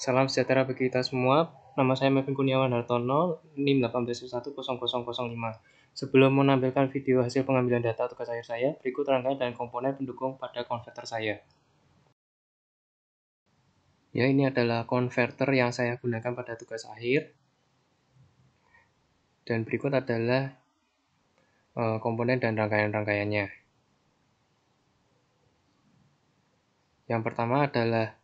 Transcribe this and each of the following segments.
Salam sejahtera bagi kita semua. Nama saya Mevin Kurniawan Hartono, NIM 18110005. Sebelum menampilkan video hasil pengambilan data tugas akhir saya, berikut rangkaian dan komponen pendukung pada konverter saya. Ya, ini adalah konverter yang saya gunakan pada tugas akhir. Dan berikut adalah eh, komponen dan rangkaian-rangkaiannya. Yang pertama adalah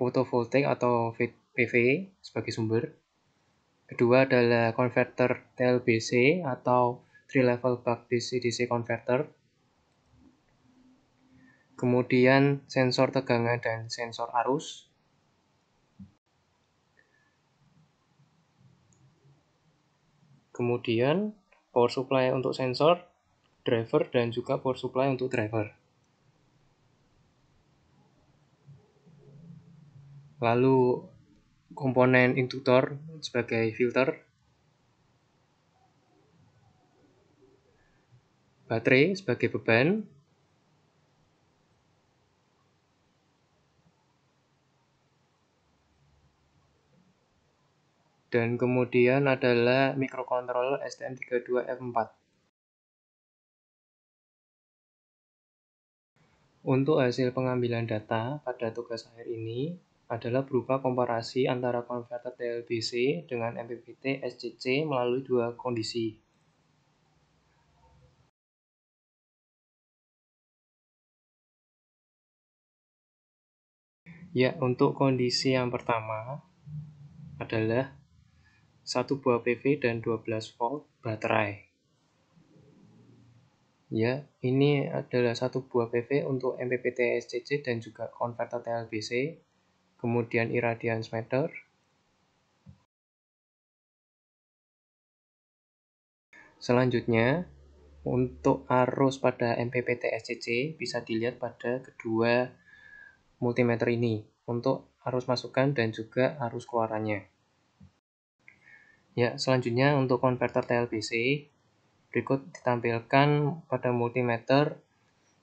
photovoltaik atau PV e sebagai sumber. Kedua adalah converter TLBC atau three level buck DC-DC converter. Kemudian sensor tegangan dan sensor arus. Kemudian power supply untuk sensor, driver, dan juga power supply untuk driver. lalu komponen induktor sebagai filter, baterai sebagai beban, dan kemudian adalah mikrokontroler STM32F4. Untuk hasil pengambilan data pada tugas akhir ini, adalah berupa komparasi antara konverter TLBC dengan MPPT SCC melalui dua kondisi. Ya, untuk kondisi yang pertama adalah satu buah PV dan 12 volt baterai. Ya, ini adalah satu buah PV untuk MPPT SCC dan juga konverter TLBC kemudian irradiance meter. Selanjutnya, untuk arus pada MPPT SCC bisa dilihat pada kedua multimeter ini untuk arus masukan dan juga arus keluarannya. Ya, selanjutnya untuk konverter TLBC, berikut ditampilkan pada multimeter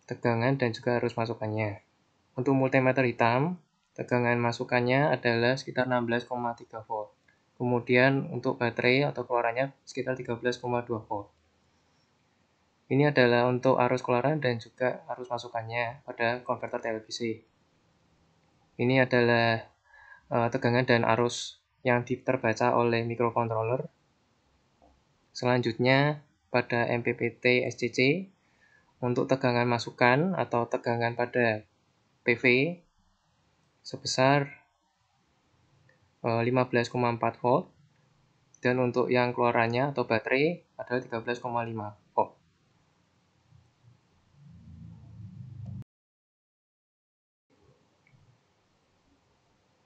tegangan dan juga arus masukannya. Untuk multimeter hitam, Tegangan masukannya adalah sekitar 16,3 volt. Kemudian untuk baterai atau keluarannya sekitar 13,2 volt. Ini adalah untuk arus keluaran dan juga arus masukannya pada konverter TLPC. Ini adalah eh, tegangan dan arus yang diterbaca oleh mikrokontroler. Selanjutnya pada MPPT SCC untuk tegangan masukan atau tegangan pada PV sebesar 15,4 eh, volt dan untuk yang keluarannya atau baterai adalah 13,5 volt.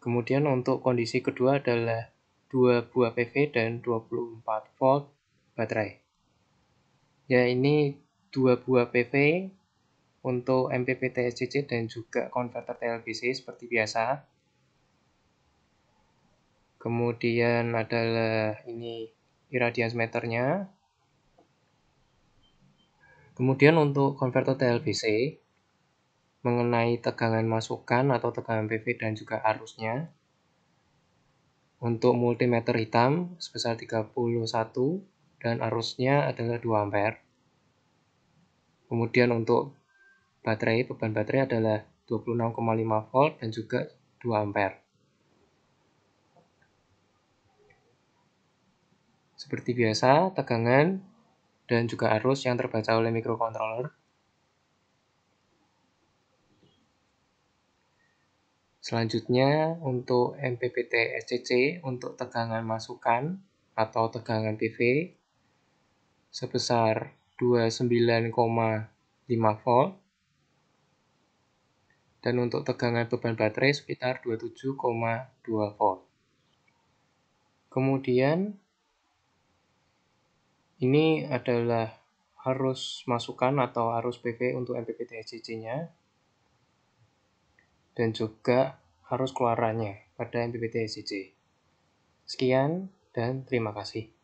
Kemudian untuk kondisi kedua adalah 2 buah PV dan 24 volt baterai. Ya ini 2 buah PV untuk MPPT SCC dan juga konverter TLBC seperti biasa. Kemudian adalah ini irradiance meternya. Kemudian untuk konverter TLBC mengenai tegangan masukan atau tegangan PV dan juga arusnya. Untuk multimeter hitam sebesar 31 dan arusnya adalah 2 ampere. Kemudian untuk baterai, beban baterai adalah 26,5 volt dan juga 2 ampere. Seperti biasa, tegangan dan juga arus yang terbaca oleh microcontroller. Selanjutnya untuk MPPT SCC untuk tegangan masukan atau tegangan PV sebesar 29,5 volt dan untuk tegangan beban baterai sekitar 27,2 volt. Kemudian ini adalah arus masukan atau arus PV untuk MPPT SCC-nya dan juga arus keluarannya pada MPPT SCC. Sekian dan terima kasih.